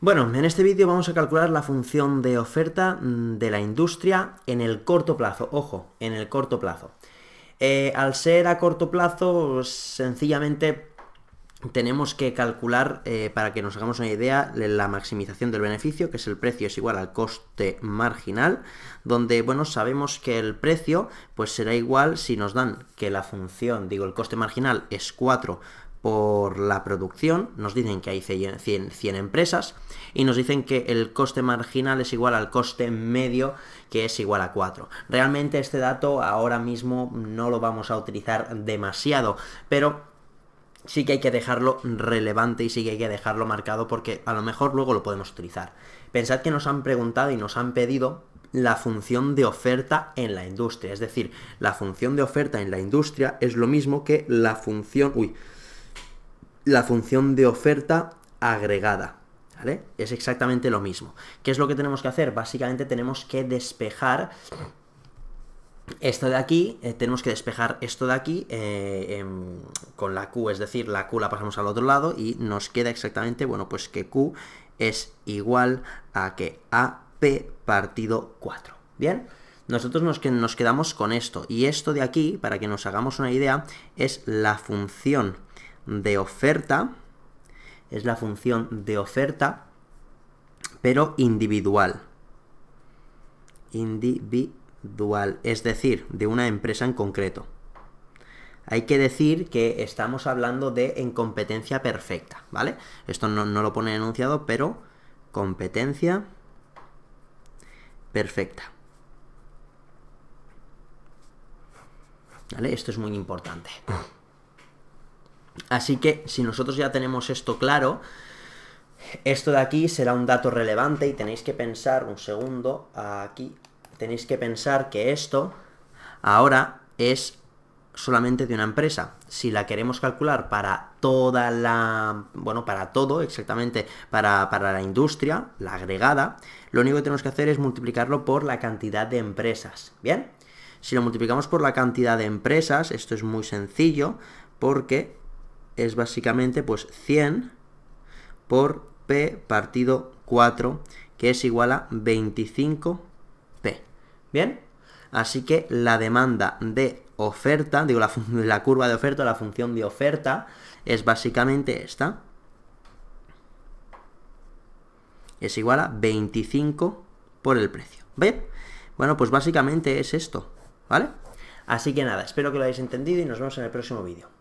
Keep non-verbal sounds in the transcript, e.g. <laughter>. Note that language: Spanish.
Bueno, en este vídeo vamos a calcular la función de oferta mm, de la industria en el corto plazo, ojo, en el corto plazo. Eh, al ser a corto plazo, sencillamente tenemos que calcular, eh, para que nos hagamos una idea, la maximización del beneficio, que es el precio es igual al coste marginal, donde, bueno, sabemos que el precio pues será igual si nos dan que la función, digo, el coste marginal es 4 por la producción, nos dicen que hay 100, empresas y nos dicen que el coste marginal es igual al coste medio que es igual a 4. Realmente este dato ahora mismo no lo vamos a utilizar demasiado, pero sí que hay que dejarlo relevante y sí que hay que dejarlo marcado porque a lo mejor luego lo podemos utilizar. Pensad que nos han preguntado y nos han pedido la función de oferta en la industria, es decir, la función de oferta en la industria es lo mismo que la función... Uy, la función de oferta agregada. ¿Vale? Es exactamente lo mismo. ¿Qué es lo que tenemos que hacer? Básicamente tenemos que despejar esto de aquí, eh, tenemos que despejar esto de aquí eh, em, con la Q, es decir, la Q la pasamos al otro lado y nos queda exactamente, bueno, pues que Q es igual a que AP partido 4. ¿Bien? Nosotros nos, nos quedamos con esto y esto de aquí, para que nos hagamos una idea, es la función de oferta, es la función de oferta, pero individual. Individual, es decir, de una empresa en concreto. Hay que decir que estamos hablando de en competencia perfecta, ¿vale? Esto no, lo pone enunciado, pero competencia perfecta. ¿Vale? Esto es muy importante. <laughs> Así que si nosotros ya tenemos esto claro, esto de aquí será un dato relevante y tenéis que pensar, un segundo, aquí, tenéis que pensar que esto ahora es solamente de una empresa. Si la queremos calcular para toda la, bueno, para todo, exactamente, para, la industria, la agregada, lo único que tenemos que hacer es multiplicarlo por la cantidad de empresas, ¿bien? Si lo multiplicamos por la cantidad de empresas, esto es muy sencillo, porque es básicamente pues 100 por P partido 4, que es igual a 25P. ¿Bien? Así que la demanda de oferta, digo, la, curva de oferta, la función de oferta, es básicamente esta. Es igual a 25 por el precio. ¿Bien? Bueno, pues básicamente es esto, ¿vale? Así que nada, espero que lo hayáis entendido y nos vemos en el próximo vídeo.